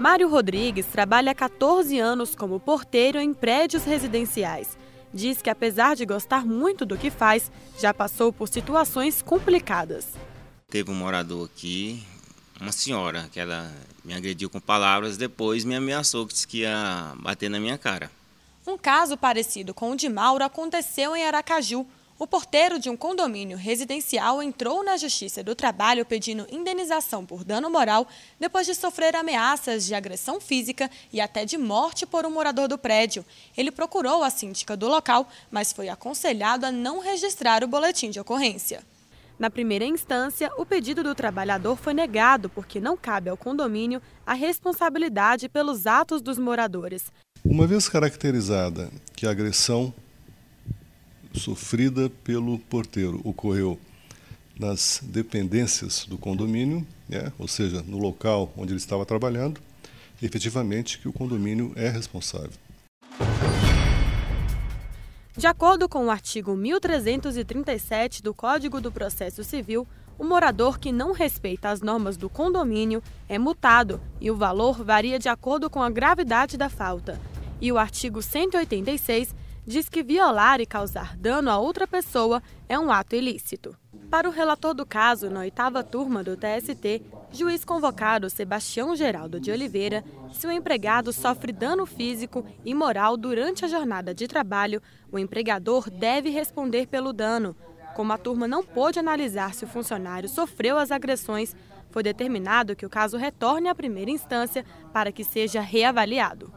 Mário Rodrigues trabalha há 14 anos como porteiro em prédios residenciais. Diz que, apesar de gostar muito do que faz, já passou por situações complicadas. Teve um morador aqui, uma senhora, que ela me agrediu com palavras, depois me ameaçou que disse que ia bater na minha cara. Um caso parecido com o de Mauro aconteceu em Aracaju, o porteiro de um condomínio residencial entrou na Justiça do Trabalho pedindo indenização por dano moral depois de sofrer ameaças de agressão física e até de morte por um morador do prédio. Ele procurou a síndica do local, mas foi aconselhado a não registrar o boletim de ocorrência. Na primeira instância, o pedido do trabalhador foi negado porque não cabe ao condomínio a responsabilidade pelos atos dos moradores. Uma vez caracterizada que a agressão sofrida pelo porteiro ocorreu nas dependências do condomínio, né, ou seja, no local onde ele estava trabalhando, efetivamente que o condomínio é responsável. De acordo com o artigo 1337 do Código do Processo Civil, o morador que não respeita as normas do condomínio é multado e o valor varia de acordo com a gravidade da falta. E o artigo 186 diz que violar e causar dano a outra pessoa é um ato ilícito. Para o relator do caso, na oitava turma do TST, juiz convocado Sebastião Geraldo de Oliveira, se o empregado sofre dano físico e moral durante a jornada de trabalho, o empregador deve responder pelo dano. Como a turma não pôde analisar se o funcionário sofreu as agressões, foi determinado que o caso retorne à primeira instância para que seja reavaliado.